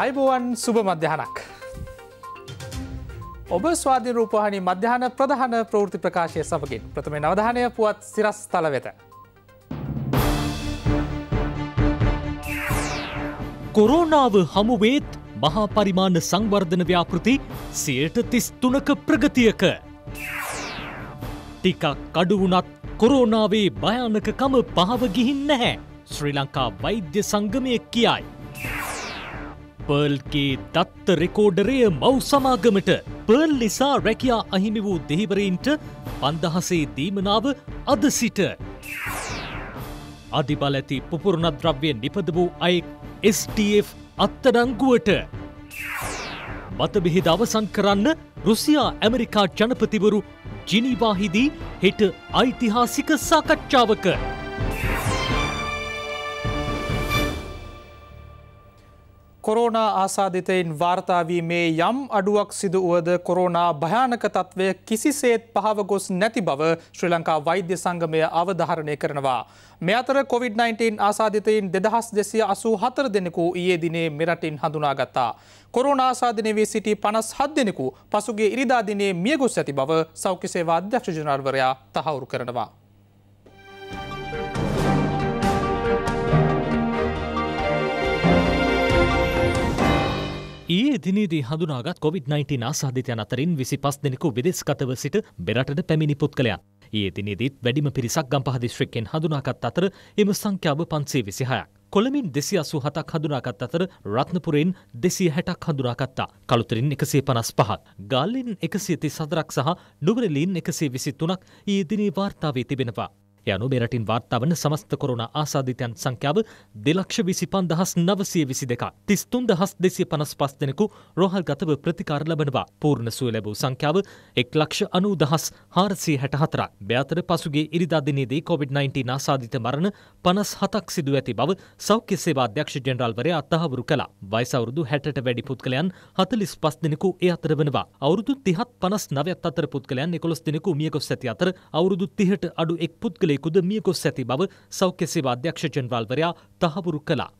අයිබෝවන් සුභ මධ්‍යහනක්. ඔබ ස්වාධී රූපහනි මධ්‍යහන ප්‍රධාන ප්‍රෘති ප්‍රකාශය සමගින් ප්‍රථම නවධානය පුවත් සිරස් තල වෙත. කොරෝනාව හමුවේත් මහා පරිමාණ සංවර්ධන ව්‍යාපෘති සියයට තිස් තුනක ප්‍රගතියක. ටිකක් කඩුවුනත් කොරෝනාවේ භයානකකම පහව ගිහින් නැහැ ශ්‍රී ලංකා වෛද්‍ය සංගමය කියයි. පර්ල්ගේ දත්ත රෙකෝඩරය මව් සමාගමට පර්ල් නිසා රැකයා අහිමි වූ දෙහිවරයින්ට පන්දහසේ දීමනාව අද සිට. අධිබල ඇති පුපුරුණද්‍රව්‍ය නිපද වූ අයෙක් STF අත්තඩංගුවට. මතබිහිද අවසන් කරන්න රුසියා ඇමරිකා ජනපතිවරු ජිනිවාහිදී හෙට ඓතිහාසික සාකච්ඡාවක. කොරෝනා ආසාධිතයින් වාර්තාාවීමේ යම් අඩුවක් සිදුවුවද කොරෝනා භයානක තත්ත්වය කිසිසේත් පහව ගොස් නැති බව ශ්‍රී ලංකා වෛද්‍ය සංගමය අවධාරණය කරනවා. මෙ අතර COොVID-19 ආසාධිතයින් දෙදහස් දෙසිය අසූ හතර දෙනෙකු ඒ දිනේ මෙරටින් හඳුනාගත්තා. කොරෝණ ආසාධනය වී සිටි පනස් හත් දෙනෙකු පසුගේ ඉරිදාදිනේ මියගොස් ඇති බව සෞකිසේවා අධ්‍යක්ෂ ජනාර්වරයා තහවුරු කරනවා. ඒ දිනේදී හඳුනාගත් කොවිD-19 ආසාධිතයන් අතරින් විසි පස් දෙනෙකු විදෙස්ගතව සිට බෙරටට පැමිණි පුද්ගලයන්. ඒ දිනේදීත් වැඩිම පිරිසක් ගම්පහ දිස්ත්‍රික්කෙන් හඳුනාගත් අතර එම සංඛ්‍යාව පන්සේ විසිහයක්. කොළමින් දෙසි අසු හතක් හඳුනාගත් අතර රත්නපුරෙන් දෙසී හැටක් හඳුනාගත්තා කළුතරින් එකසේ පනස් පහක්. ගාල්ලින් එකසිේති සදරක් සහ නුවරලීන් එකසේ විසි තුනක් ඒ දිනේ වාර්තාවේ තිබෙනවා. යනු මෙරටින් වාර්තාාවන සමස්ත කොරුණ ආසාධිතයන් සංඛ්‍යාව දෙලක්ෂ විසි පන් දහස් නවසය විසි දෙක තිස්තුන් දහස් දෙසිය පනස් පස් දෙනෙකු රොහල් ගතව ප්‍රතිකාර ලබනවා පූර්ණ සුව ලැබූ සංඛ්‍යාව එක් ලක්ෂ අනූ දහස් හාරසිය හැට හතරක් බ්‍යාතර පසුගේ ඉරිදාදිනේදී කොවිD-19 ආසාධිත මරණ පනස් හතක් සිදු ඇති බව සෞඛ්‍ය සේවා අධ්‍යක්ෂ ජෙනරල්වරය අත්තහවුරු කළා වයිසවුරුදු හැට වැඩි පුද්ගලයන් හතලිස් පස් දෙනෙකු ඒ අතර වෙනවා අවුරුදු තිහත් පනස් නවයක් අතර පුද්ගලයන් එකොළොස් දෙනෙකු මියකොස් ඇති අතර අවුරුදු තිහට අඩු එක් පුද්ගලය පුද්ගලයෙකුද මියගොස් ඇති බව සෞඛ්‍ය සේවා අධ්‍යක්ෂ ජනරාල්වරයා තහවුරු කළා.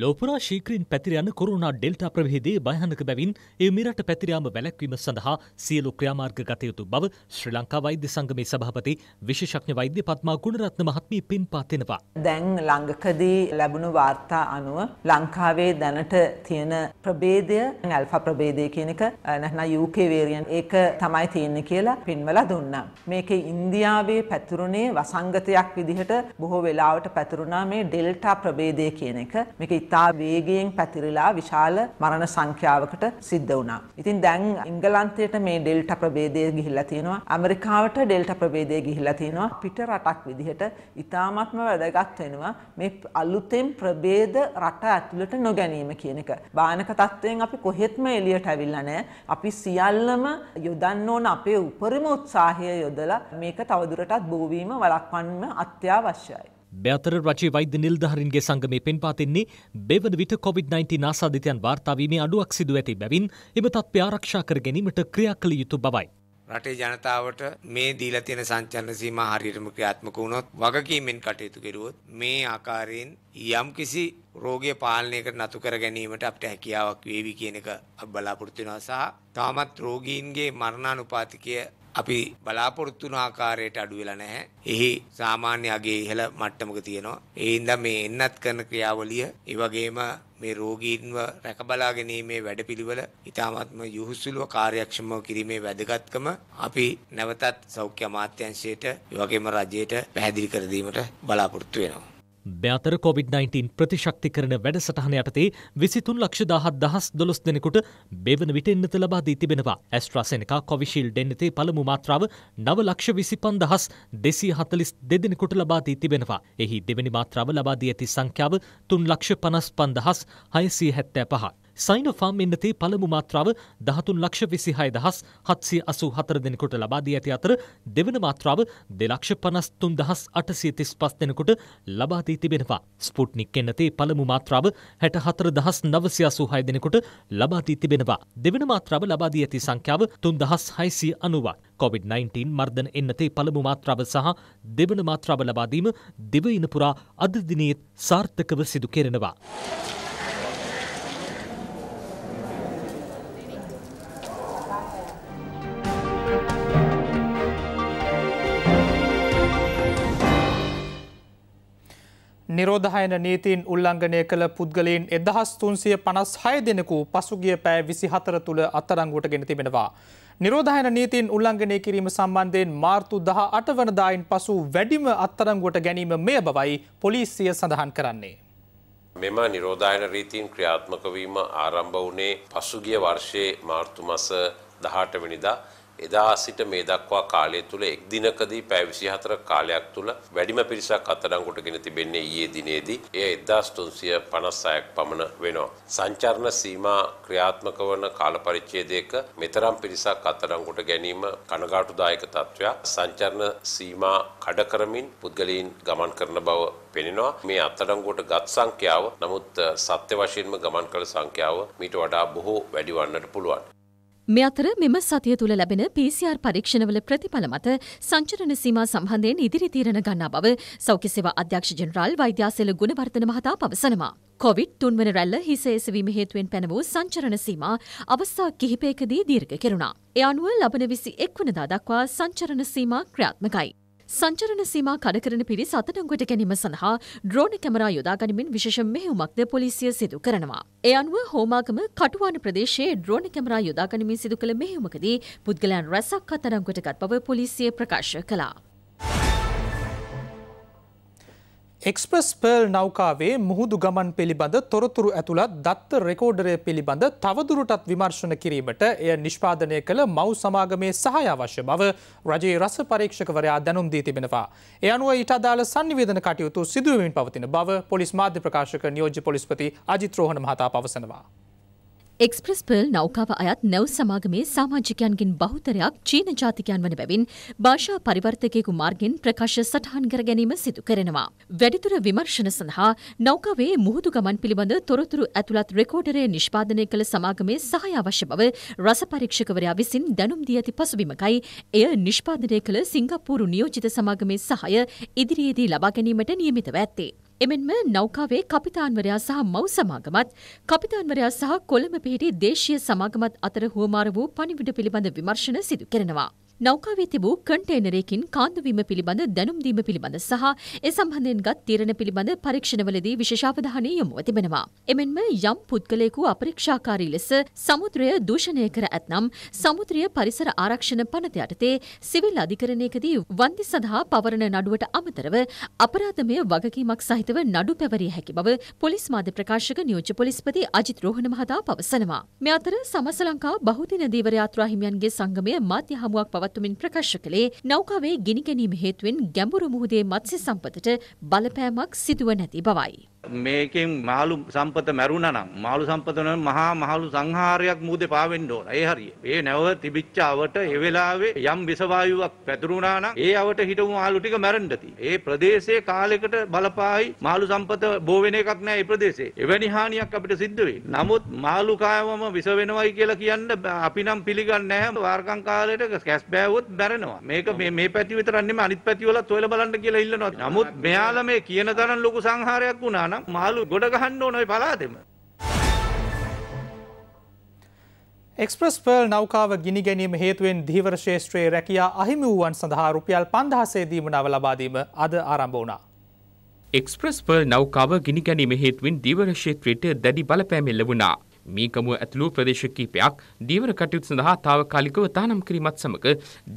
ලෝපුරා ශීක්‍රීන් පැතිරයන කොරුණා ඩෙල්ට ප්‍රවේදේ බයහනක බැවින් ඒ මිරට පැතිරයාම වැලැක්වීම සඳහා සියලු ක්‍රියාමාර්ග ගතයුතු බව ශ්‍රී ලංකා වෛද්‍ය සංගමේ සභාපති විශේෂඥ වෛද්‍ය පත්මා ගුණරත්න මහත්මී පින් පාතිෙනවා. දැන් ලංඟකදී ලැබුණු වාර්තා අනුව ලංකාවේ දැනට තියෙන ප්‍රබේදය ඇල්ෆ ප්‍රබේදය කියනක නැන යුකේවේරියන් ඒක තමයි තියන්න කියලා පින්වල දුන්න. මේක ඉන්දියාවේ පැතුරුණේ වසංගතයක් විදිහට බොහෝ වෙලාවට පැතුරුණා මේ ඩෙල්ටා ප්‍රබේදය කියන එක මේක ඉතා වේගයෙන් පැතිරිලා විශාල මරණ සංඛ්‍යාවකට සිද්ධ වුණා. ඉතින් දැන් ඉංගලන්තයට මේ ඩෙල්ටා ප්‍රභේදය ගිහිල්ලා තියෙනවා. ඇමරිකාවට ඩෙල්ටා ප්‍රභේදය ගිහිල්ලා තියෙනවා. පිට රටක් විදිහට ඉතාමත්ම වැදගත් වෙනවා මේ අලුතෙන් ප්‍රභේද රට ඇතුළට නොගැනීම කියන එක. බානක තත්වයෙන් අපි කොහෙත්ම එළියට ඇවිල්ලා නැහැ. අපි සියල්ලම යොදන්න ඕන අපේ උපරිම උත්සාහය යොදලා මේක තවදුරටත් බෝ වීම වළක්වන්න අත්‍යවශ්‍යයි. බැතර රජයේ වෛද්‍ය නිල්ධාරින්ගේ සංගමේ පෙන්පාතින්නේ බෙවන විට කොවිD-19 ආසාදිතයන් වාර්තාවීමේ අඩුවක් සිදු ඇති බැවින් එම තත්ත්වය ආරක්ෂා කර ගැනීමට ක්‍රියා කළ යුතු බවයි. රටේ ජනතාවට මේ දීලා තියෙන සංචලන සීමා හරියටම ක්‍රියාත්මක වුණොත් වගකීමෙන් කටයුතු කෙරුවොත් මේ ආකාරයෙන් යම්කිසි රෝගය පාලනයකට නතු කර ගැනීමට අපිට හැකියාවක් වේවි කියන එක අපි බලාපොරොත්තු වෙනවා සහ තාමත් රෝගීන්ගේ මරණානුපාතිකය අපි බලාපොරොත්තු වන ආකාරයට අඩු වෙලා නැහැ. එහි සාමාන්‍ය අගේ ඉහළ මට්ටමක තියෙනවා. ඒ හින්දා මේ එන්නත් කරන ක්‍රියාවලිය, ඒ වගේම මේ රෝගීන්ව රැකබලා ගැනීමේ වැඩපිළිවෙල ඉතාමත්ම යහුසුලව කාර්යක්ෂමව කිරීමේ වැදගත්කම අපි නැවතත් සෞඛ්‍ය අමාත්‍යාංශයට, ඒ වගේම රජයට පැහැදිලි කර දීමට බලාපොරොත්තු වෙනවා. බෑතර COොVID-19 ප්‍රතිශක්ති කරන වැඩසටහන යටතේ විසිතුන් ලක්ෂ දහත් දහස් දොළොස් දෙනෙකුට බෙවන විට එන්නත ලබා දී තිබෙනවා ඇස්ට්‍රසෙනකා කොවිශිල් දෙන්නතේ පළමු මාත්‍රාව නව ලක්ෂ විසිපන් දහස් දෙසී හතලිස් දෙදෙනෙකුට ලබා දී තිබෙනවා එහි දෙවැනි මාත්‍රාව ලබා දී ඇති සංඛ්‍යාව තුන් ලක්ෂ පනස් පන්දහස් හයසී හැත්තෑ පහ සයිනොෆාම් එන්නතේ පළමු මාත්‍රාව දහතුන් ලක්ෂ විසිහය දහස් හත්සිය අසු හතර දෙනෙකුට ලබා දී ඇති අතර දෙවන මාත්‍රාව දෙලක්ෂ පනස්තුන් දහස් අටසිය තිස් පස් දෙනෙකුට ලබා දී තිබෙනවා. ස්පුට්නික් එන්නතේ පළමු මාත්‍රාව හැට හතර දහස් නවසිය අසු හය දෙනෙකුට ලබා දී තිබෙනවා. දෙවන මාත්‍රාව ලබා දී ඇති සංඛ්‍යාව තුන් දහස් හයිසිය අනුවක්. COොVID-19 මර්ධන එන්නතේ පළමු මාත්‍රාව සහ දෙවන මාත්‍රාව ලබාදීම දෙවයින පුරා අදදිනයේත් සාර්ථකව සිදු කෙරෙනවා. නිරෝධහයන නීතින් උල්ලංඝනය කළ පුද්ගලයින් එදහස් තුන්සිය පනස් හය දෙනෙකු පසුගිය පෑ විසි හතර තුළ අත්තරංගුවට ගෙන තිබෙනවා. නිරෝධහයන නීතින් උල්ලංඝනය කිරීම සම්බන්ධයෙන් මාර්තු දහ අටවනදායින් පසු වැඩිම අත්තරංගුවට ගැනීම මේ බවයි පොලිසිය සඳහන් කරන්නේ. මෙම නිරෝධායන රීතීන් ක්‍රියාත්මකවීම ආරම්භ වනේ පසුගිය වර්ෂයේ මාර්තුමස දහටවනිදා එදා සිට මේ දක්වා කාලය තුළ එක් දිනකදී පැය 24 කාලයක් තුළ වැඩිම පිරිසක් අත්අඩංගුවටගෙන තිබෙන්නේ ඊයේ දිනේදී. එය 1356ක් පමණ වෙනවා. සංචාරණ සීමා ක්‍රියාත්මක වන කාල පරිච්ඡේදයක මෙතරම් පිරිසක් අත්අඩංගුවට ගැනීම කනගාටුදායක තත්ත්වයක්. සංචාරණ සීමා කඩ කරමින් පුද්ගලයන් ගමන් කරන බව පෙනෙනවා. මේ අත්අඩංගුවට ගත් සංඛ්‍යාව නමුත් සත්‍ය වශයෙන්ම ගමන් කළ සංඛ්‍යාව මීට වඩා බොහෝ වැඩි වන්නට පුළුවන්. මේ අතර මෙම සතිය තුළ ලැබෙන PCR පරීක්ෂණවල ප්‍රතිඵල මත සංචරණ සීමා සම්බන්ධයෙන් ඉදිරි තීරණ ගන්නා බව සෞඛ්‍ය සේවා අධ්‍යක්ෂ ජෙනරාල් වෛද්‍යාසල ගුණවර්ධන මහතා පවසනවා. කොවිඩ් තුන්වන රැල්ල හිස එසවීම හේතුවෙන් පැන වූ සංචරණ සීමා අවස්ථා කිහිපයකදී දීර්ඝ කෙරුණා. ඒ අනුව ලබන 21 වනදා දක්වා සංචරණ සීමා ක්‍රියාත්මකයි. සංචරණ සීමා කඩකරන පිරි සතටංගුවට ගැනීම සඳහා ඩ්‍රෝන කැමරා යොදාගනිමින් විශේෂ මෙහෙයුමක්ද පොලිසිය සිදු කරනවා. ඒ අනුව හෝමාගම කටුවාන ප්‍රදේශයේ ඩ්‍රෝන කැමරා යොදාගනිමින් සිදු කළ මෙහෙයුමකදී පුද්ගලයන් රැසක් අත්අඩංගුවට ගත් බව පොලිසිය ප්‍රකාශ කළා. එක්ස්ප්‍රස් පර්ල් නෞකාවේ මුහුදු ගමන් පිළිබඳ තොරතුරු ඇතුළත් දත්ත රෙකෝඩරය පිළිබඳ තවදුරටත් විමර්ශන කිරීමට එය නිෂ්පාදනය කළ මව් සමාගමේ සහය අවශ්‍ය බව රජයේ රස පරීක්ෂකවරයා දැනුම් දී තිබෙනවා. එ අනුව ඊට අදාළ සංනිවේදන කටයුතු සිදුවමින් පවතින බව පොලිස් මාධ්‍ය ප්‍රකාශක නියෝජ්‍ය පොලිස්පති අජිත්‍රෝහණ මහතා පවසනවා. එක්ස්ප්‍රස් පර්ල් නෞකාව අයත් නැව් සමාගමේ සාමාජිකයන්ගෙන් බහුතරයක් චීන ජාතිකයන් වන බැවින් භාෂා පරිවර්තකයෙකු මාර්ගෙන් ප්‍රකාශ සටහන් කර ගැනීම සිදු කරනවා. වැඩිදුර විමර්ශන සඳහා නෞකාවේ මුහුදු ගමන් පිළිබඳ තොරතුරු ඇතුළත් රෙකෝඩරය නිෂ්පාදනය කළ සමාගමේ සහය අවශ්‍ය බව රස පරීක්ෂකවරයා විසින් දැනුම් දී ඇති පසුබිමකයි එය නිෂ්පාදනය කළ සිංගප්පූරු නියෝජිත සමාගමේ සහය ඉදිරියේදී ලබා ගැනීමට නියමිතව ඇත්තේ. එමෙන්ම නෞකාවේ කපිතාන්වරයා සහ මව් සමාගමත් කපිතාන්වරයා සහ කොළඹ පිහිටි දේශීය සමාගමත් අතර හුවමාර වූ පණිවිඩ පිළිබඳ විමර්ශන සිදු කරනවා. නෞකාවේ තිබූ කන්ටේනරයකින් කාන්දවීම පිළිබඳ දැනුම්දීම පිළිබඳ සහ ඒ සම්බන්ධයෙන් ගත් තීරණ පිළිබඳ පරීක්ෂණවලදී විශේෂාවධානය යොමුව තිබෙනවා. එමෙන්ම යම් පුද්ගලයෙකු අපරීක්ෂාකාරී ලෙස සමුද්‍රය දූෂණය කර ඇතනම් සමුද්‍රය පරිසර ආරක්ෂණ පනත යටතේ සිවිල් අධිකරණයකදී වන්දි සඳහා පවරණ නඩුවට අමතරව අපරාධමය වගකීමක් සහිතව නඩු පැවරිය හැකි බව පොලිස් මාධ්‍ය ප්‍රකාශක නියෝජ්‍ය පොලිස්පති අජිත් රෝහණ මහතා පවසනවා. මේ අතර සමස ලංකා බහුදින දීවර යාත්‍රා හිමියන්ගේ සංගමය මාධ්‍ය හමුවක් පවත් පත්තුමින් ප්‍රකාශ කළේ නෞකාවේ ගිනි ගැනීම හේතුවෙන් ගැඹුරු මුහුදේ මත්ස්‍ය සම්පතට බලපෑමක් සිදුව නැති බවයි. මේකෙන් මහලු සම්පත මැරුණා නම් මහලු සම්පත නම් මහා මහලු සංහාරයක් මූදේ පාවෙන්න ඕන. ඒ හරිය. ඒ නැව තිබිච්ච අවට ඒ වෙලාවේ යම් විස වායුවක් පැතුරුණා නම් ඒ අවට හිටපු මහලු ටික මැරෙන්න ඒ ප්‍රදේශයේ කාලයකට බලපායි මහලු සම්පත බෝ වෙන එකක් නෑ ඒ ප්‍රදේශේ. එවැනි හානියක් අපිට සිද්ධ වෙයි. නමුත් මහලු කායවම විස වෙනවයි කියලා කියන්න අපි නම් පිළිගන්නේ නැහැ. වාර්කම් කාලයට කැස් බෑවොත් මැරෙනවා. මේක මේ මේ පැති විතරක් නෙමෙයි අනිත් පැති වලත් ඔයලා බලන්න කියලා ඉල්ලනවා. නමුත් මෙයාලා මේ කියන තරම් ලොකු සංහාරයක් වුණා නම් මහලු ගොඩ ගහන්න ඕන ඔය පලාදෙම. එක්ස්ප්‍රස් පර්ල් නෞකාව ගිනි ගැනීම හේතුවෙන් ධීවර ශේෂත්‍රයේ රැකියා අහිමි වූවන් සඳහා රුපියල් 5000 දීම නව ලබා දීම අද ආරම්භ වුණා. එක්ස්ප්‍රස් පර්ල් නෞකාව ගිනි ගැනීම හේතුවෙන් ධීවර ශේත්‍රයට දැඩි බලපෑම ලැබුණා. මීකමුව ඇතුළු ප්‍රදේශ කීපයක් දීවර කටයුතු සඳහා තාවකාලිකව තහනම් කිරීමත් සමග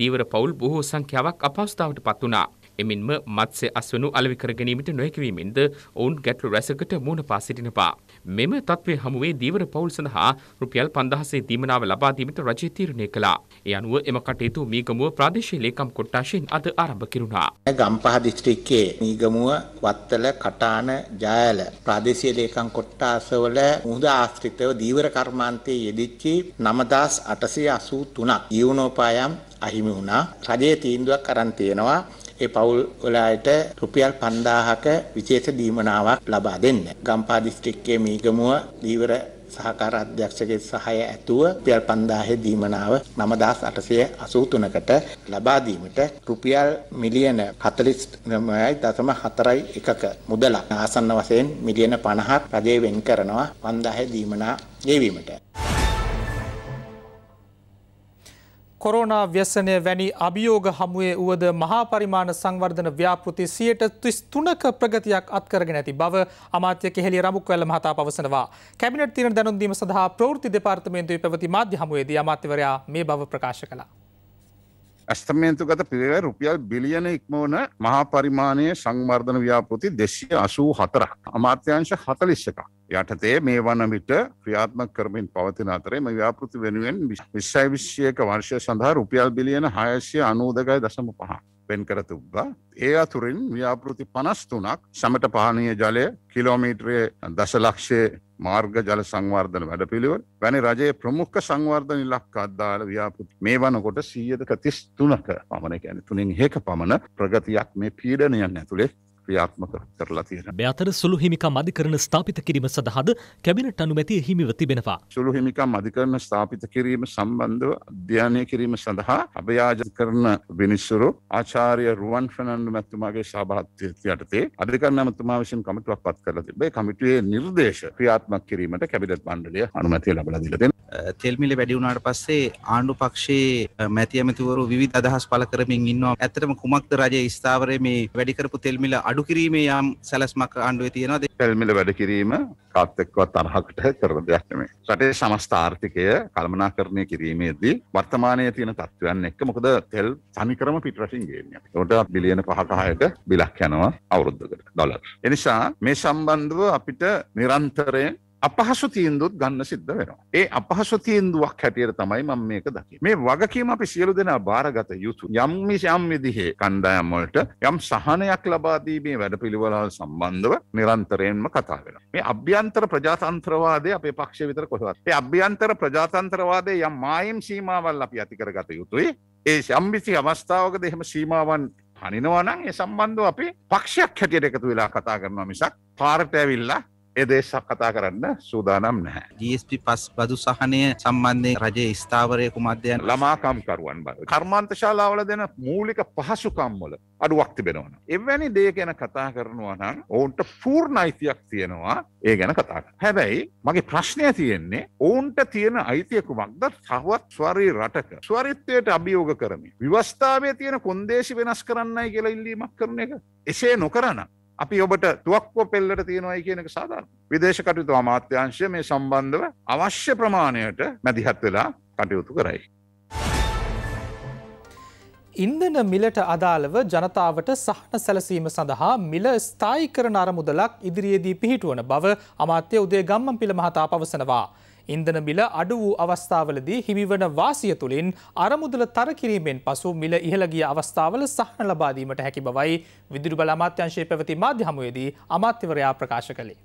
දීවර පවුල් බොහෝ සංඛ්‍යාවක් අපහසුතාවට පත් වුණා. එමින්ම මත්ස්‍ය අස්වනු අලෙවි කර ගැනීමට නොහැකි වීමෙන්ද ඔවුන් ගැටලු රැසකට මුහුණ පා සිටිනවා. මෙම තත්ත්වය හමුවේ දීවර පවුල් සඳහා රුපියල් 5000 දීමනාව ලබා දීමට රජය තීරණය කළා. ඒ අනුව එම කටයුතු මීගමුව ප්‍රාදේශීය ලේකම් කොට්ටාශයෙන් අද ආරම්භ කෙරුණා. ගම්පහ දිස්ත්‍රික්කයේ මීගමුව, වත්තල, කටාන, ජයල ප්‍රාදේශීය ලේකම් කොට්ටාසවල මුහුද ආශ්‍රිතව දීවර කර්මාන්තයේ යෙදිච්චි 9883ක් ඊවුනෝපායම් අහිමි වුණා. රජයේ තීන්දුවක් අරන් තියෙනවා ඒ පවුල් වල අයට රුපියල් 5000ක විශේෂ දීමනාවක් ලබා දෙන්න. ගම්පා දිස්ත්‍රික්කයේ මීගමුව දීවර සහකාර අධ්‍යක්ෂකගේ සහාය ඇතුව රුපියල් 5000 දීමනාව 9883කට ලබා දීමට රුපියල් මිලියන 49.41ක මුදලක් ආසන්න වශයෙන් මිලියන 50ක් රජය වෙන් කරනවා 5000 දීමනා ගෙවීමට. කොරෝනා ව්‍යසනය වැනි අභියෝග හමුවේ වුවද මහාපරිමාණ සංවර්ධන ව්‍යාපෘති සියයට තුස් තුනක ප්‍රගතියක් අත්කරගෙන ඇති බව අමාත්‍ය කෙහෙලි රමුක්වැල්ල මහතා පවසනවා. කැබිනට් තීරණ දැනුම්දීම සඳහා ප්‍රවෘත්ති දෙපාර්තමේන්තුවේ පැවති මාධ්‍ය හමුවේදී අමාත්‍යවරයා මේ බව ප්‍රකාශ කළා. ඇස්තමේන්තු ගත පිරිව රුපියල් බිලියන ඉක්මවන මහා පරිමාණය සංවර්ධන ව්‍යාපෘති දෙශ්‍ය අසූ හතරක් අමාත්‍යංශ හතලිස්සකක්. යටතේ මේ වන විට ක්‍රියාත්මක කරමින් පවතින අතරේ මේ ව්‍යාපෘති වෙනුවෙන් 2021 වර්ෂය සඳහා රුපියල් බිලියන 692.5 වෙන් කර තිබ්බා. ඒ අතුරින් ව්‍යාපෘති 53ක් සමට පානීය ජලය කිලෝමීටරයේ දශලක්ෂයේ මාර්ග ජල සංවර්ධන වැඩපිළිවෙල වැනි රජයේ ප්‍රමුඛ සංවර්ධන ඉලක්ක අදාළ ව්‍යාපෘති මේ වනකොට 133ක පමණ කියන්නේ තුنين 1ක පමණ ප්‍රගතියක් මේ පීඩනයන් ඇතුලේ ක්‍රියාත්මක කරලා තියෙන. මෙතර සුළු හිමිකම් අධිකරණ ස්ථාපිත කිරීම සඳහාද කැබිනට් අනුමැතිය හිමිව තිබෙනවා. සුළු හිමිකම් අධිකරණ ස්ථාපිත කිරීම සම්බන්ධව අධ්‍යයනය කිරීම සඳහා අභයාජන කරන විනිස්සුරු ආචාර්ය රුවන් ෆනන්ඩු මැතිතුමාගේ සහභාගිත්වය යටතේ අධිකරණ අමාත්‍යතුමා විසින් කමිටුවක් පත් කරලා තිබේ. කමිටුවේ නිර්දේශ ක්‍රියාත්මක කිරීමට කැබිනට් මණ්ඩලය අනුමැතිය ලබලා දීලා තියෙනවා. තෙල්මිලි වැඩි වුණාට පස්සේ ආණ්ඩු පක්ෂයේ මැති ඇමතිවරු විවිධ අදහස් පළ කරමින් ඉන්නවා. ඇත්තටම කුමක්ද රජයේ ස්ථාවරයේ මේ වැඩි කරපු තෙල්මිල අඩු කිරීමේ යම් සැලස්මක් ආණ්ඩුවේ තියෙනවාද? පෙල්මිල වැඩ කිරීම කාත් එක්කව තරහකට කරන දෙයක් නෙමෙයි. රටේ සමස්ත ආර්ථිකය කළමනාකරණය කිරීමේදී වර්තමානයේ තියෙන තත්ත්වයන් එක්ක මොකද තෙල් තනිකරම පිටරටින් ගේන්නේ. ඒකට බිලියන 5ක 6ක බිලක් යනවා අවුරුද්දකට ඩොලර්. එනිසා මේ සම්බන්ධව අපිට නිරන්තරයෙන් අපහසු තීන්දුවත් ගන්න සිද්ධ වෙනවා. ඒ අපහසු තීන්දුවක් හැටියට තමයි මම මේක දකින්නේ. මේ වගකීම අපි සියලු දෙනා බාරගත යුතු. යම් යම් විදිහේ කණ්ඩායම් වලට යම් සහනයක් ලබා දීමේ වැඩපිළිවෙළ සම්බන්ධව නිරන්තරයෙන්ම කතා වෙනවා. මේ අභ්‍යන්තර ප්‍රජාතන්ත්‍රවාදය අපේ පක්ෂය විතර කොහෙවත්. ඒ අභ්‍යන්තර ප්‍රජාතන්ත්‍රවාදයේ යම් මායිම් සීමාවල් අපි ඇති කරගත යුතුයි. ඒ සම්විසි අවස්ථාවකද එහෙම සීමාවන් හනිනවා නම් ඒ සම්බන්ධව අපි පක්ෂයක් හැටියට එකතු වෙලා කතා කරනවා මිසක් පාරට ඇවිල්ලා ඒ දේශක් කතා කරන්න සූදානම් නැහැ. GSP පස් බදු සහනය සම්බන්ධයෙන් රජයේ ස්ථාවරය කුමක්ද යන ළමාකම්කරුවන් බව. කර්මාන්ත ශාලාවල දෙන මූලික පහසුකම්වල අඩුවක් තිබෙනවා. එවැනි දේ ගැන කතා කරනවා නම් ඔවුන්ට පූර්ණ අයිතියක් තියෙනවා ඒ ගැන කතා කරන්න. හැබැයි මගේ ප්‍රශ්නය තියෙන්නේ ඔවුන්ට තියෙන අයිතිය කුමක්ද තවත් ස්වරී රටක ස්වරිත්වයට අභියෝග කරමින් විවස්ථාවේ තියෙන කොන්දේසි වෙනස් කරන්නයි කියලා ඉල්ලීමක් කරන එක. එසේ නොකරනම් අපි ඔබට තුවක්කෝ පෙල්ලට තියෙනවයි කියනක සාධාරණ. විදේශ කටයුතු අමාත්‍යංශය මේ සම්බන්ධව අවශ්‍ය ප්‍රමාණයට මැදිහත් වෙලා කටයුතු කරයි. ඉන්දන මිලට අදාළව ජනතාවට සහන සැලසීම සඳහා මිල ස්ථායි කරන අරමුදලක් ඉදිරියේදී පිහිටුවන බව අමාත්‍ය උදේ ගම්මන් පිළ මහතා පවසනවා. ඉන්දන මිල අඩු වූ අවස්ථාවලදී හිමිවන වාසිය තුළින් අරමුදල තරකිරීමෙන් පසු මිල ඉහළගිය අවස්ථාවල සහන ලබාදීමට හැකි බවයි විදුරු බල අමාත්‍යංශයේ පැවති මාධ්‍ය හමුවේදී අමාත්‍යවරයා ප්‍රකාශ කළේ.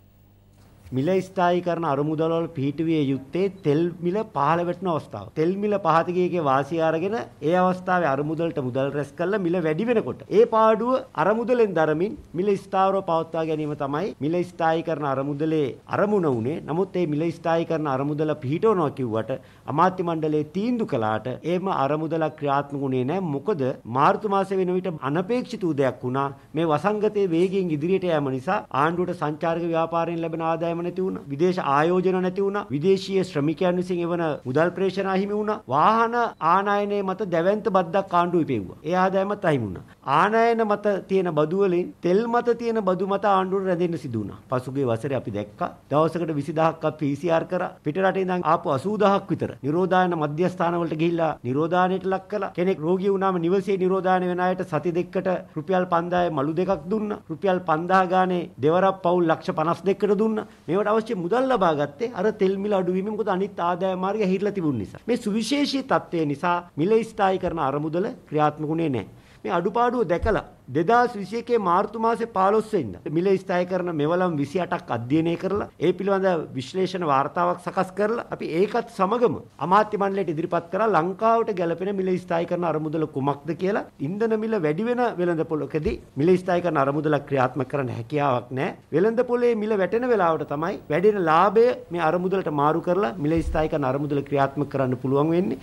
මිල ස්ථායි කරන අරමුදල් වල පිහිටුවිය යුත්තේ තෙල් මිල පහළ වැටෙන අවස්ථාව. තෙල් මිල පහත ගියකේ වාසිය අරගෙන ඒ අවස්ථාවේ අරමුදලට මුදල් රැස් කරලා මිල වැඩි වෙනකොට ඒ පාඩුව අරමුදලෙන් දරමින් මිල ස්ථාවරව පවත්වා ගැනීම තමයි මිල ස්ථායි කරන අරමුදලේ අරමුණ උනේ. නමුත් ඒ මිල ස්ථායි කරන අරමුදල පිහිටවනවා කිව්වට අමාත්‍ය මණ්ඩලයේ තීන්දු කළාට එහෙම අරමුදල ක්‍රියාත්මක වුණේ නැහැ. මොකද මාර්තු මාසයේ වෙන විට අනපේක්ෂිත උදයක් වුණා. මේ වසංගතයේ වේගයෙන් ඉදිරියට යෑම නිසා ආණ්ඩුවට සංචාරක ව්‍යාපාරයෙන් ලැබෙන ආදායම ආදායම නැති වුණා. විදේශ ආයෝජන නැති වුණා. විදේශීය ශ්‍රමිකයන් විසින් එවන මුදල් ප්‍රේෂණ අහිමි වුණා. වාහන ආනයනයේ මත දැවැන්ත බද්දක් කාණ්ඩු ඉපෙව්වා. ඒ ආදායමත් අහිමි වුණා. ආනයන මත තියෙන බදු වලින් තෙල් මත තියෙන බදු මත ආණ්ඩුවට රැඳෙන්න සිදු වුණා. පසුගිය වසරේ අපි දැක්කා දවසකට 20000ක් PCR කරා. පිටරට ඉඳන් ආපු 80000ක් විතර නිරෝධායන මධ්‍යස්ථාන වලට ගිහිල්ලා නිරෝධායනයට ලක් කළා. කෙනෙක් රෝගී වුණාම නිවසේ නිරෝධායන වෙන අයට සති දෙකකට රුපියල් 5000 මලු දෙකක් දුන්නා. රුපියල් 5000 ගානේ දෙවරක් පවුල් ලක්ෂ 52කට දුන්නා. මේවට අවශ්‍ය මුදල් ලබා ගත්තේ අර තෙල් මිල අඩු වීම මොකද අනිත් ආදාය මාර්ගය හැහිරලා තිබුණ නිසා. මේ සුවිශේෂී තත්ත්වය නිසා මිල ස්ථායි කරන අරමුදල ක්‍රියාත්මක වුණේ නැහැ. මේ අඩුපාඩුව දැකලා 2021 මාර්තු මාසේ 15 වෙනිදා මිල ස්ථාය කරන මෙවලම් 28ක් අධ්‍යයනය කරලා ඒ පිළිබඳ විශ්ලේෂණ වාර්තාවක් සකස් කරලා අපි ඒකත් සමගම අමාත්‍ය මණ්ඩලයට ඉදිරිපත් කරලා ලංකාවට ගැලපෙන මිල ස්ථාය කරන අරමුදල කුමක්ද කියලා ඉන්ධන මිල වැඩි වෙන වෙළඳපොළකදී මිල ස්ථාය කරන අරමුදල ක්‍රියාත්මක කරන්න හැකියාවක් නැහැ වෙළඳපොලේ මිල වැටෙන වෙලාවට තමයි වැඩෙන ලාභය මේ අරමුදලට මාරු කරලා මිල ස්ථාය කරන අරමුදල ක්‍රියාත්මක කරන්න පුළුවන් වෙන්නේ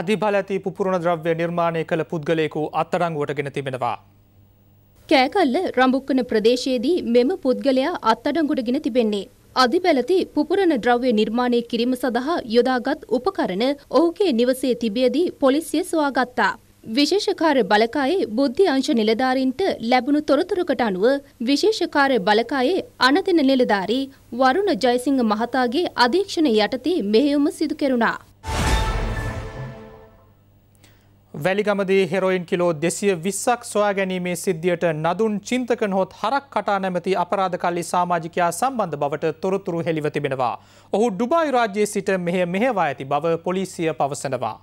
අධිබල ඇති පුපුරණ ද්‍රව්‍ය නිර්මාණය කළ පුද්ගලයෙකු අත්අඩංගුවටගෙන තිබෙනවා. කෑකල්ල රඹුක්කන ප්‍රදේශයේදී මෙම පුද්ගලයා අත්අඩංගුටගෙන තිබෙන්නේ. අධිබැලති පුපුරණ ද්‍රව්‍ය නිර්මාණය කිරීම සඳහා යොදාගත් උපකරණ ඔහුගේ නිවසේ තිබියදී පොලිසිය සොයාගත්තා. විශේෂකාර බලකායේ බුද්ධි අංශ නිලධාරීන්ට ලැබුණු තොරතුරකට අනුව විශේෂකාර බලකායේ අනතින නිලධාරී වරුණ ජයසිංහ මහතාගේ අධීක්ෂණ යටතේ මෙහෙයුම සිදු කෙරුණා. වැලිගමදේ හෙරොයින් කිලෝ දෙසිය විස්සක් සොයා ගැනීමේ සිද්ධියට නදුන් චින්තක නොත් හරක් කටා නැමති අපරාධ කල්ලි සාමාජිකයා සම්බන්ධ බවට තොරතුරු හෙළිව තිබෙනවා. ඔහු ඩුබායි රාජ්‍යයේ සිට මෙහ මෙහෙවා ඇති බව පොලිසිය පවසනවා.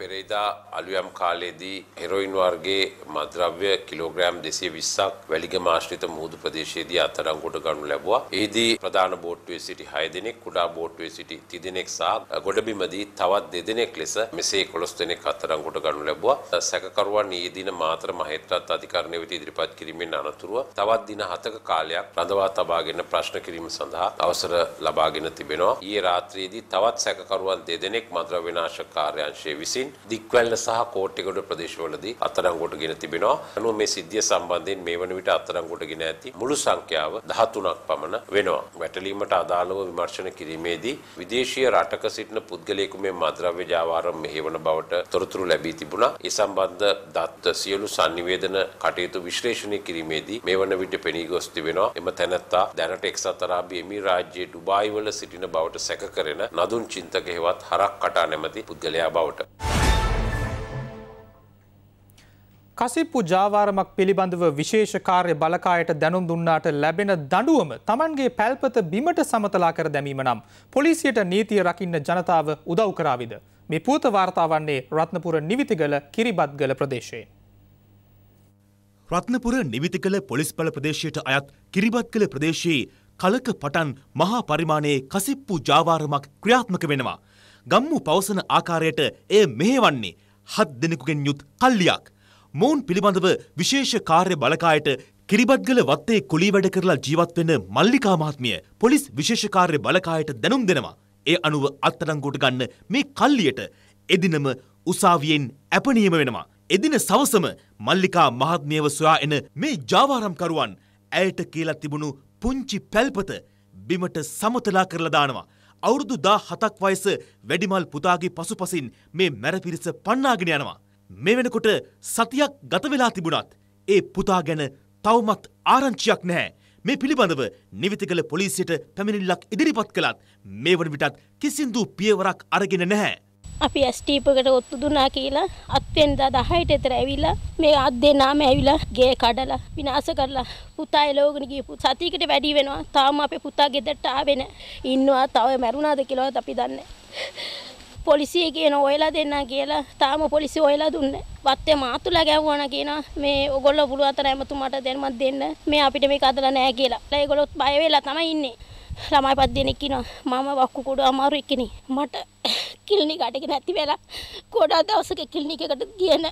පෙරේදා අලුයම් කාලයේදී හෙරොයින් වර්ගයේ මද්‍රව්‍ය කිලෝග්‍රෑම් 220ක් වැලිගම ආශ්‍රිත මුහුදු ප්‍රදේශයේදී අත්අඩංගුවට ගනු ලැබුවා. එෙහිදී ප්‍රධාන බෝට්ටුවේ සිටි 6 දෙනෙක්, කුඩා බෝට්ටුවේ සිටි 3 දෙනෙක් සහ ගොඩබිමදී තවත් 2 දෙනෙක් ලෙස මෙසේ 11 දෙනෙක් අත්අඩංගුවට ගනු ලැබුවා. සැකකරුවන් ඊයේ දින මාතර මහේත්‍රාත් අධිකරණය වෙත ඉදිරිපත් කිරීමෙන් අනතුරුව තවත් දින 7ක කාලයක් රඳවා තබාගෙන ප්‍රශ්න කිරීම සඳහා අවසර ලබාගෙන තිබෙනවා. ඊයේ රාත්‍රියේදී තවත් සැකකරුවන් 2 දෙනෙක් මද්‍රව්‍ය විනාශක කාර්යාංශයේ විසින් වශයෙන් දික්වැල්ල සහ කෝට්ටේගොඩ ප්‍රදේශවලදී අත්අඩංගුවට ගෙන තිබෙනවා. අනුව මේ සිද්ධිය සම්බන්ධයෙන් මේ වන විට අත්අඩංගුවට ගෙන ඇති මුළු සංඛ්‍යාව 13ක් පමණ වෙනවා. වැටලීමට අදාළව විමර්ශන කිරීමේදී විදේශීය රටක සිටින පුද්ගලයෙකු මේ මද්‍රව්‍ය ජාවාරම් මෙහෙවන බවට තොරතුරු ලැබී තිබුණා. ඒ සම්බන්ධ දත්ත සියලු sannivedana කටයුතු විශ්ලේෂණය කිරීමේදී මේ වන විට පෙනී ගොස් තිබෙනවා. එම තැනැත්තා දැනට එක්සත් අරාබි එමිරාජ්‍යයේ ඩුබායි වල සිටින බවට සැක කරන නදුන් චින්තක හෙවත් හරක් කටා නැමැති පුද්ගලයා බවට කසිප්පු ජාවාරමක් පිළිබඳව විශේෂ කාර්ය බලකායට දැනුම් දුන්නාට ලැබෙන දඬුවම Tamanගේ පැල්පත බිමට සමතලා කර දැමීම නම් පොලිසියට නීතිය රකින්න ජනතාව උදව් කරාවිද? මේ පුවත වාර්තා වන්නේ රත්නපුර නිවිතිගල කිරිබත්ගල ප්‍රදේශයේ. රත්නපුර නිවිතිගල පොලිස්බල ප්‍රදේශයට අයත් කිරිබත්ගල ප්‍රදේශයේ කලක පටන් මහා පරිමාණයේ කසිප්පු ජාවාරමක් ක්‍රියාත්මක වෙනවා. ගම්මු පවසන ආකාරයට එය මෙහෙවන්නේ හත් දෙනෙකුගෙන් යුත් කල්ලියක්. මොවුන් පිළිබඳව විශේෂ කාර්ය බලකායට කිරිබත්ගල වත්තේ කුලී වැඩ කරලා ජීවත් වෙන මල්ලිකා මහත්මිය පොලිස් විශේෂ කාර්ය බලකායට දැනුම් දෙනවා. ඒ අනුව අත්අඩංගුවට ගන්න මේ කල්ලියට එදිනම උසාවියෙන් ඇප නියම වෙනවා. එදින සවසම මල්ලිකා මහත්මියව සොයා එන මේ ජාවාරම්කරුවන් ඇයට කියලා තිබුණු පුංචි පැල්පත බිමට සමතලා කරලා දානවා. අවුරුදු දා හතක් වයස වැඩිමල් පුතාගේ පසුපසින් මේ මැරපිරිස පන්නාගෙන යනවා. මේ වෙනකොට සතියක් ගත වෙලා තිබුණත් ඒ පුතා ගැන තවමත් ආරංචියක් නැහැ. මේ පිළිබඳව නිවිතිගල පොලිසියට පැමිණිල්ලක් ඉදිරිපත් කළත් මේ වන විටත් කිසිදු පියවරක් අරගෙන නැහැ. අපි ඇස්ටීපකට ඔත්තු දුනා කියලා අත්වෙන්දා දහයට එතර ඇවිල්ලා මේ අත් දෙනාම ඇවිලා ගේ කඩලා විනාශ කරලා පුතා එලෝගෙන ගියපු සතියකට වැඩි වෙනවා තාම අපේ පුතා ගෙදරට ආවෙ නැහැ ඉන්නවා තව මැරුණාද කියලාවත් අපි දන්නේ පොලිසිය කියන ඔයලා දෙන්න කියලා තාම පොලිසිය ඔයලා දුන්නේ. වත්තේ මාතුලා ගැවුවා කියන මේ ඔයගොල්ලෝ පුළුවන් තරම් එතුමාට දැනුමක් දෙන්න. මේ අපිට මේක අදලා නැහැ කියලා. ඒගොල්ලොත් බය වෙලා තමයි ඉන්නේ. ළමයි පස් දෙනෙක් ඉනවා. මම වක්කු කොට අමාරු එකනේ. මට කිල්නික අඩක නැති වෙලා කොඩා දවසක කිල්නික එකට ගියන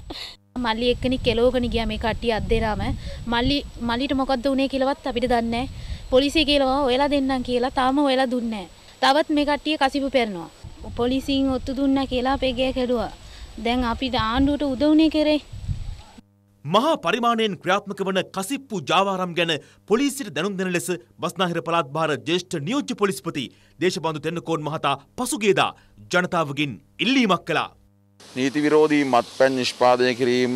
මල්ලි එක්කෙනෙක් කෙලවගෙන ගියා මේ කට්ටිය අද්දේරාම. මල්ලි මල්ලිට මොකද්ද වුනේ කියලාවත් අපිට දන්නේ නැහැ. පොලිසිය කියලා ඔයලා දෙන්නම් කියලා තාම ඔයලා දුන්නේ නැහැ. තවත් මේ කට්ටිය කසිපු පෙරනවා. පොලිසින් ඔත්තු දුන්න කියලා පෙගය කෙඩුවා. දැන් අපිට ආණ්ඩුවට උදවුනේ කෙරේ. මහා පරිමාණයෙන් ක්‍රියාත්මක වන කසිප්පු ජාවාරම් ගැන පොලිසිට දැනුම් දෙන ලෙස බස්නාහිර පළාත් භාර ජ්‍යෙෂ්ඨ නියෝජ්‍ය පොලිස්පති දේශබන්ධු තෙන්නකෝන් මහතා පසුගේදා ජනතාවගෙන් ඉල්ලීමක් කළා. නීති විරෝධී මත්පැන් නිෂ්පාදනය කිරීම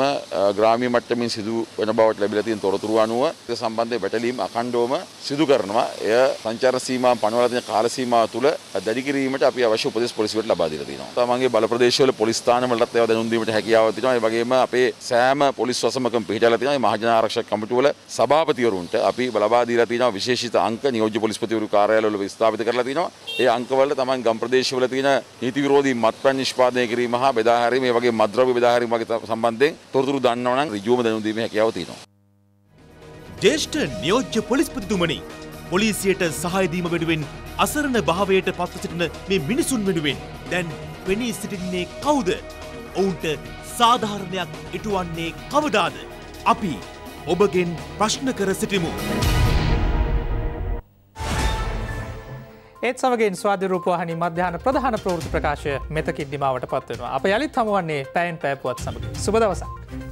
ග්‍රාමීය මට්ටමින් සිදු වෙන බවට ලැබිලා තියෙන තොරතුරු අනුව ඒ සම්බන්ධයෙන් වැටලීම් අඛණ්ඩවම සිදු කරනවා. එය සංචාරන සීමා පනවලා තියෙන කාල සීමාව තුළ දැඩි කිරීමට අපි අවශ්‍ය උපදෙස් පොලිසියට ලබා දීලා තියෙනවා. තමන්ගේ බල ප්‍රදේශවල පොලිස් ස්ථානවලටත් ඒවා දැනුම් දීමට හැකියාව තියෙනවා. ඒ වගේම අපේ සෑම පොලිස් වසමකම පිහිටලා තියෙනවා. මේ මහජන ආරක්ෂක කමිටුවල සභාපතිවරුන්ට අපි ලබා දීලා තියෙනවා විශේෂිත අංක නියෝජ්‍ය පොලිස්පතිවරු කාර්යාලවල ස්ථාපිත කරලා තියෙනවා. ඒ අංකවල තමන් ගම් ප්‍රදේශවල තියෙන නීති විරෝධී මත්පැන් නිෂ්පාදනය කිරීම හා බෙදා වෙලා හරි මේ වගේ මද්‍රව්‍ය බෙදා හරි වගේ සම්බන්ධයෙන් තොරතුරු දන්නවා නම් ඍජුවම දැනුම් දීමේ හැකියාව තියෙනවා. ජ්‍යෙෂ්ඨ නියෝජ්‍ය පොලිස්පතිතුමනි පොලිසියට සහාය දීම වෙනුවෙන් අසරණ භාවයට පත්ව සිටින මේ මිනිසුන් වෙනුවෙන් දැන් පෙනී සිටින්නේ කවුද? ඔවුන්ට සාධාරණයක් ඉටුවන්නේ කවදාද? අපි ඔබගෙන් ප්‍රශ්න කර සිටිමු. ඒත් සමගේ ස්වාධ රූපවාහනි මධ්‍යාන ප්‍රධාන ප්‍රෘති ප්‍රකාශය මෙතකින් නිමාවට පත්වෙනවා අප යළිත් හමුවන්නේ පැයින් පැපුවත් සමග සුබදවසක්.